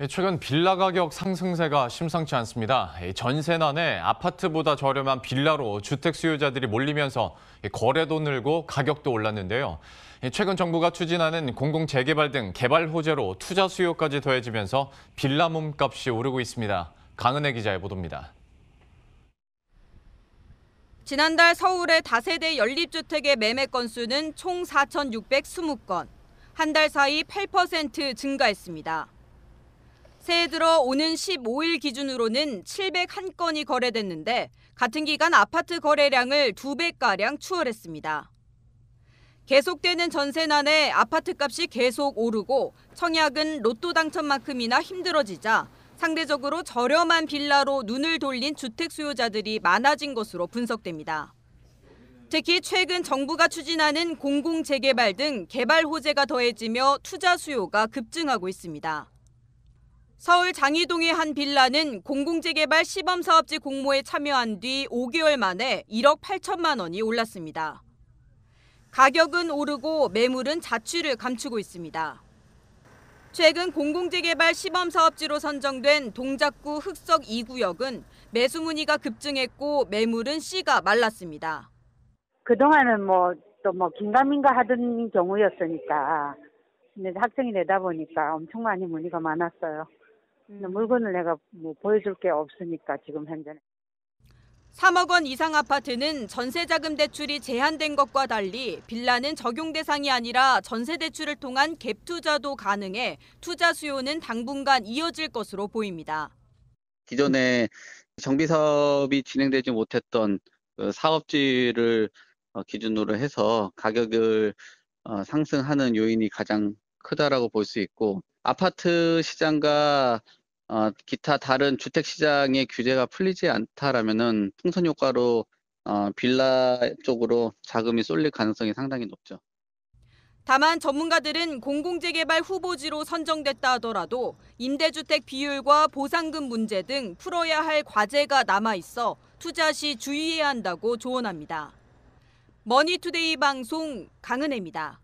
예, 최근 빌라 가격 상승세가 심상치 않습니다. 전세난에 아파트보다 저렴한 빌라로 주택 수요자들이 몰리면서 거래도 늘고 가격도 올랐는데요. 최근 정부가 추진하는 공공재개발 등 개발 호재로 투자 수요까지 더해지면서 빌라 몸값이 오르고 있습니다. 강은혜 기자의 보도입니다. 지난달 서울의 다세대 연립주택의 매매 건수는 총 4,620건. 한 달 사이 8% 증가했습니다. 새해 들어 오는 15일 기준으로는 701건이 거래됐는데 같은 기간 아파트 거래량을 2배가량 추월했습니다. 계속되는 전세난에 아파트값이 계속 오르고 청약은 로또 당첨만큼이나 힘들어지자 상대적으로 저렴한 빌라로 눈을 돌린 주택 수요자들이 많아진 것으로 분석됩니다. 특히 최근 정부가 추진하는 공공재개발 등 개발 호재가 더해지며 투자 수요가 급증하고 있습니다. 서울 장희동의한 빌라는 공공재개발 시범사업지 공모에 참여한 뒤 5개월 만에 1억 8천만 원이 올랐습니다. 가격은 오르고 매물은 자취를 감추고 있습니다. 최근 공공재개발 시범사업지로 선정된 동작구 흑석 2구역은 매수 문의가 급증했고 매물은 씨가 말랐습니다. 그동안은 뭐 또 뭐 긴가민가 하던 경우였으니까 근데 학생이 되다 보니까 엄청 많이 문의가 많았어요. 음. 물건을 내가 뭐 보여줄 게 없으니까 지금 현재는. 3억 원 이상 아파트는 전세자금 대출이 제한된 것과 달리 빌라는 적용 대상이 아니라 전세 대출을 통한 갭 투자도 가능해 투자 수요는 당분간 이어질 것으로 보입니다. 기존에 정비 사업이 진행되지 못했던 그 사업지를 어, 기준으로 해서 가격을 어, 상승하는 요인이 가장 크다라고 볼 수 있고 아파트 시장과 어, 기타 다른 주택 시장의 규제가 풀리지 않다라면은 풍선 효과로 어, 빌라 쪽으로 자금이 쏠릴 가능성이 상당히 높죠. 다만 전문가들은 공공재개발 후보지로 선정됐다 하더라도 임대주택 비율과 보상금 문제 등 풀어야 할 과제가 남아 있어 투자 시 주의해야 한다고 조언합니다. 머니투데이 방송 강은혜입니다.